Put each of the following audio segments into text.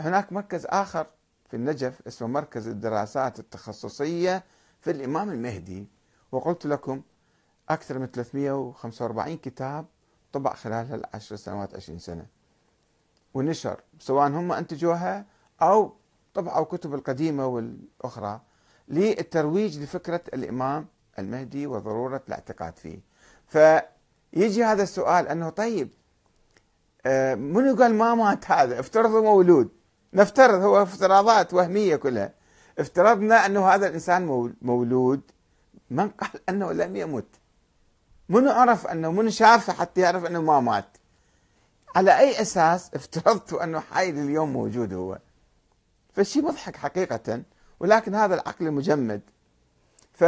هناك مركز آخر في النجف اسمه مركز الدراسات التخصصية في الإمام المهدي وقلت لكم أكثر من 345 كتاب طبع خلال هالعشر سنوات 20 سنة ونشر سواء هم أنتجوها أو طبعوا كتب القديمة والأخرى للترويج لفكرة الإمام المهدي وضرورة الاعتقاد فيه فيجي هذا السؤال أنه طيب آه، منو قال ما مات هذا افترضوا مولود نفترض هو افتراضات وهمية كلها افترضنا أنه هذا الإنسان مولود من قال أنه لم يمت من عرف أنه من شافه حتى يعرف أنه ما مات على أي أساس افترضت أنه حي اليوم موجود هو فالشيء مضحك حقيقة ولكن هذا العقل المجمد ف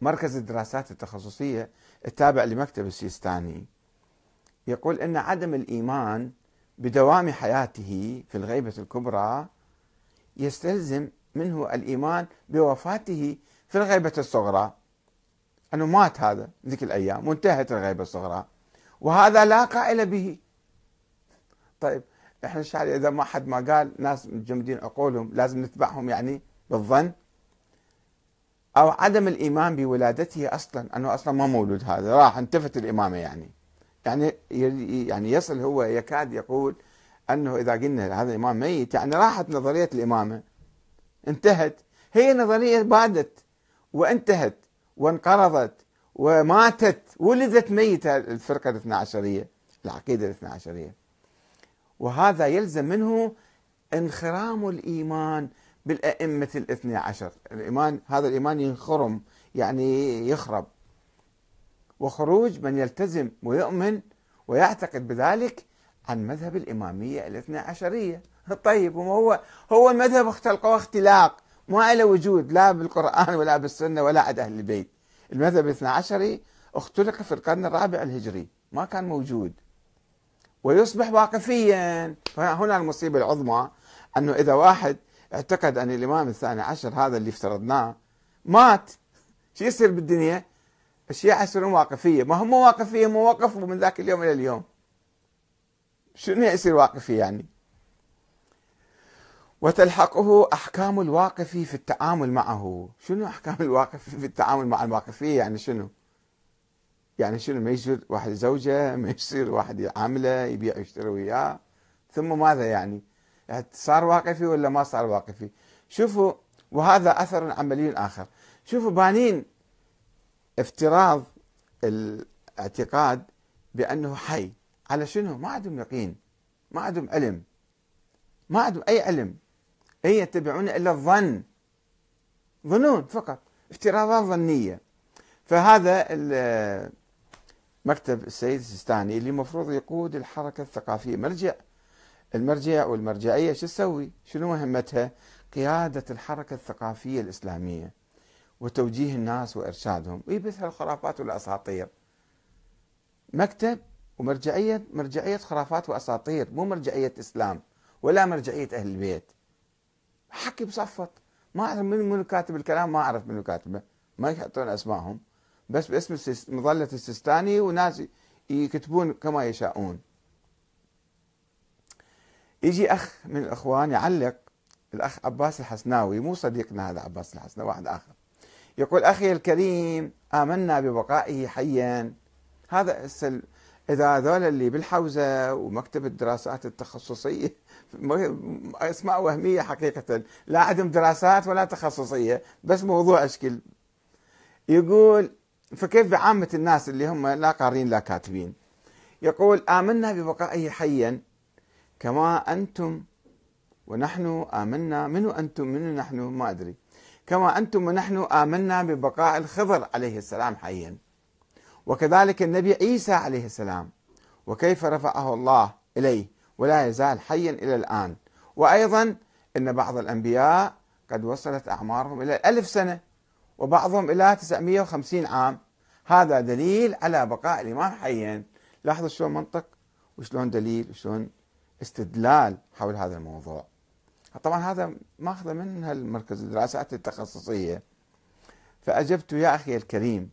مركز الدراسات التخصصية التابع لمكتب السيستاني يقول أن عدم الإيمان بدوام حياته في الغيبة الكبرى يستلزم منه الإيمان بوفاته في الغيبة الصغرى أنه مات هذا ذيك الأيام وانتهت الغيبة الصغرى وهذا لا قائل به طيب احنا الشعر اذا ما حد ما قال ناس متجمدين عقولهم لازم نتبعهم يعني بالظن او عدم الايمان بولادته اصلا انه اصلا ما مولود هذا راح انتفت الامامه يعني يعني يعني يصل هو يكاد يقول انه اذا قلنا هذا الامام ميت يعني راحت نظريه الامامه انتهت هي نظريه بادت وانتهت وانقرضت وماتت ولدت ميته الفرقه الاثنا عشريه العقيده الاثنا عشريه وهذا يلزم منه انخرام الايمان بالائمه الاثني عشر الايمان هذا الايمان ينخرم يعني يخرب وخروج من يلتزم ويؤمن ويعتقد بذلك عن مذهب الإمامية الاثنى عشرية طيب وما هو هو المذهب اختلقه اختلاق ما له وجود لا بالقرآن ولا بالسنة ولا عند أهل البيت المذهب الاثنى عشري اختلق في القرن الرابع الهجري ما كان موجود ويصبح واقفيا فهنا المصيبة العظمى أنه إذا واحد اعتقد أن الإمام الثاني عشر هذا اللي افترضناه مات شو يصير بالدنيا الشيعة يصيرون واقفية ما هم واقفية هم وقفوا من ذاك اليوم إلى اليوم شنو يصير واقفي يعني وتلحقه أحكام الواقف في التعامل معه شنو أحكام الواقف في التعامل مع الواقفية يعني شنو يعني شنو ما يصير واحد زوجة ما يصير واحد يعامله يبيع يشتري وياه ثم ماذا يعني صار واقفي ولا ما صار واقفي شوفوا وهذا أثر عملي آخر شوفوا بانين افتراض الاعتقاد بانه حي على شنو؟ ما عندهم يقين ما عندهم علم ما عندهم اي علم اي يتبعون الا الظن ظنون فقط افتراضات ظنيه فهذا مكتب السيد السيستاني اللي المفروض يقود الحركه الثقافيه مرجع المرجع والمرجعيه شو تسوي؟ شنو مهمتها؟ قياده الحركه الثقافيه الاسلاميه وتوجيه الناس وإرشادهم ويبث إيه هالخرافات والأساطير مكتب ومرجعية مرجعية خرافات وأساطير مو مرجعية إسلام ولا مرجعية أهل البيت حكي بصفط ما أعرف من من كاتب الكلام ما أعرف من كاتبه ما يحطون أسمائهم بس باسم مظلة السيستاني وناس يكتبون كما يشاؤون يجي أخ من الإخوان يعلق الأخ عباس الحسناوي مو صديقنا هذا عباس الحسناوي واحد آخر يقول أخي الكريم آمنا ببقائه حيا هذا السل... إذا هذول اللي بالحوزة ومكتب الدراسات التخصصية أسماء وهمية حقيقة لا عندهم دراسات ولا تخصصية بس موضوع أشكل يقول فكيف بعامة الناس اللي هم لا قارين لا كاتبين يقول آمنا ببقائه حيا كما أنتم ونحن آمنا منو أنتم منو نحن ما أدري كما أنتم ونحن آمنا ببقاء الخضر عليه السلام حيا وكذلك النبي عيسى عليه السلام وكيف رفعه الله إليه ولا يزال حيا إلى الآن وأيضا أن بعض الأنبياء قد وصلت أعمارهم إلى الف سنة وبعضهم إلى 950 عام هذا دليل على بقاء الإمام حيا لاحظوا شلون منطق وشلون دليل وشلون استدلال حول هذا الموضوع طبعا هذا ماخذه من المركز الدراسات التخصصيه فاجبت يا اخي الكريم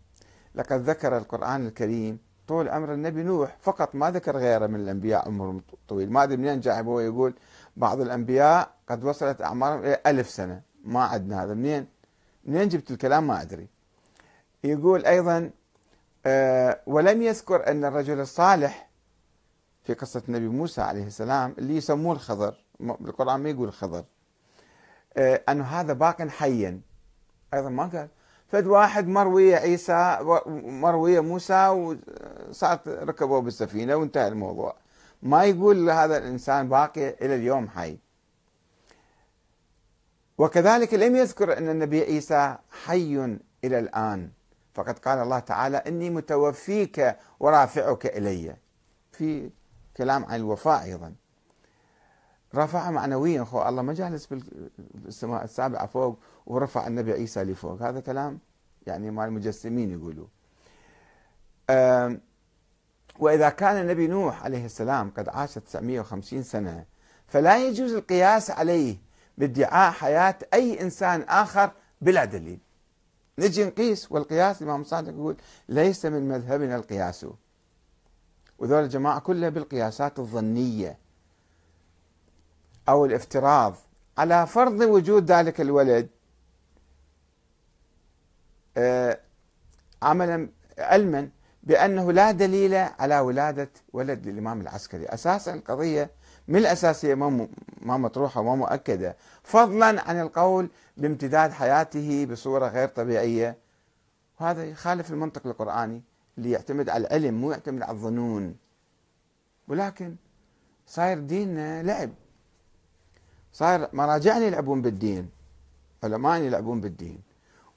لقد ذكر القران الكريم طول عمر النبي نوح فقط ما ذكر غيره من الانبياء عمرهم طويل ما ادري منين جايب هو يقول بعض الانبياء قد وصلت اعمارهم الى ألف سنه ما عندنا هذا منين منين جبت الكلام ما ادري يقول ايضا أه ولم يذكر ان الرجل الصالح في قصة النبي موسى عليه السلام اللي يسموه الخضر بالقرآن ما يقول الخضر آه، أنه هذا باق حيا أيضا ما قال فد واحد ويا عيسى ويا موسى وصارت ركبوا بالسفينة وانتهى الموضوع ما يقول هذا الإنسان باقي إلى اليوم حي وكذلك لم يذكر أن النبي عيسى حي إلى الآن فقد قال الله تعالى إني متوفيك ورافعك إلي في كلام عن الوفاء أيضا رفع معنويا اخو الله ما جالس بالسماء السابعة فوق ورفع النبي عيسى لفوق هذا كلام يعني مال المجسمين يقولوا وإذا كان النبي نوح عليه السلام قد عاش 950 سنة فلا يجوز القياس عليه بادعاء حياة أي إنسان آخر بلا دليل نجي نقيس والقياس الإمام صادق يقول ليس من مذهبنا القياس وذول الجماعة كلها بالقياسات الظنية أو الافتراض على فرض وجود ذلك الولد آه، عملا علما بأنه لا دليل على ولادة ولد للإمام العسكري أساسا القضية من الأساسية ما مطروحة وما مؤكدة فضلا عن القول بامتداد حياته بصورة غير طبيعية وهذا يخالف المنطق القرآني اللي يعتمد على العلم مو يعتمد على الظنون ولكن صاير ديننا لعب صاير مراجعنا يلعبون بالدين علمائنا يلعبون بالدين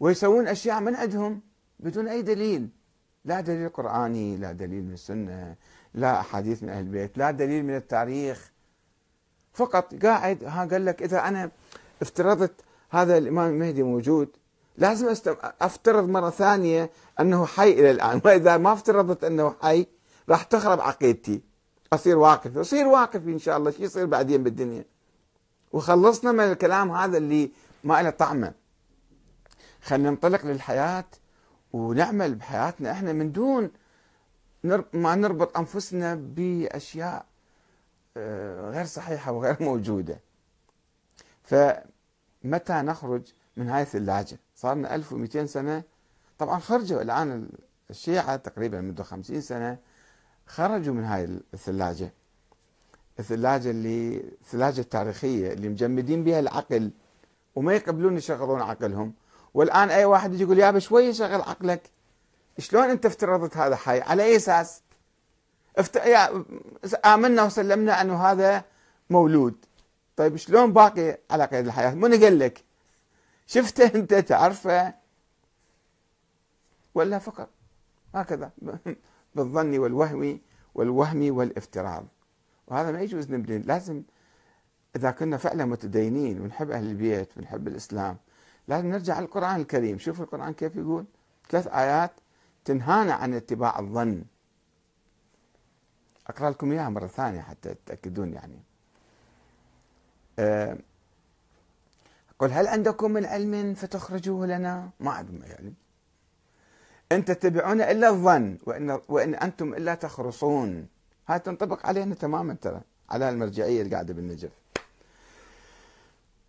ويسوون اشياء من عندهم بدون اي دليل لا دليل قراني لا دليل من السنه لا احاديث من اهل البيت لا دليل من التاريخ فقط قاعد ها قال لك اذا انا افترضت هذا الامام المهدي موجود لازم أستم... افترض مره ثانيه انه حي الى الان واذا ما افترضت انه حي راح تخرب عقيدتي اصير واقف، اصير واقف ان شاء الله شو يصير بعدين بالدنيا وخلصنا من الكلام هذا اللي ما له طعمه خلينا ننطلق للحياه ونعمل بحياتنا احنا من دون ما نربط انفسنا باشياء آه، غير صحيحه وغير موجوده فمتى نخرج من هاي الثلاجة صار لنا 1200 سنة طبعا خرجوا الآن الشيعة تقريبا منذ 50 سنة خرجوا من هاي الثلاجة الثلاجة اللي الثلاجة التاريخية اللي مجمدين بها العقل وما يقبلون يشغلون عقلهم والآن أي واحد يجي يقول يا شوية شغل عقلك شلون أنت افترضت هذا حي على أي أساس افت... يا... آمنا وسلمنا أنه هذا مولود طيب شلون باقي على قيد الحياة من قال لك شفته انت تعرفه ولا فقط هكذا بالظن والوهم والوهم والافتراض وهذا ما يجوز نبني لازم اذا كنا فعلا متدينين ونحب اهل البيت ونحب الاسلام لازم نرجع للقران الكريم شوف القران كيف يقول ثلاث ايات تنهانا عن اتباع الظن اقرا لكم اياها مره ثانيه حتى تتاكدون يعني أه قل هل عندكم من علم فتخرجوه لنا ما عندهم علم ان تتبعون إلا الظن وإن, وإن أنتم إلا تخرصون هاي تنطبق علينا تماما ترى على المرجعية اللي قاعدة بالنجف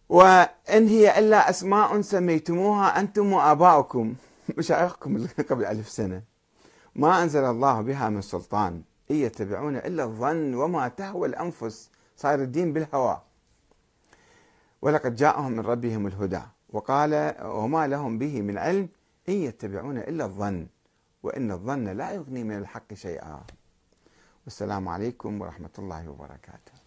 وإن هي إلا أسماء سميتموها أنتم وآباؤكم مشايخكم اللي قبل ألف سنة ما أنزل الله بها من سلطان إن يتبعون إلا الظن وما تهوى الأنفس صار الدين بالهوى ولقد جاءهم من ربهم الهدى وقال وما لهم به من علم إن يتبعون إلا الظن وإن الظن لا يغني من الحق شيئا والسلام عليكم ورحمة الله وبركاته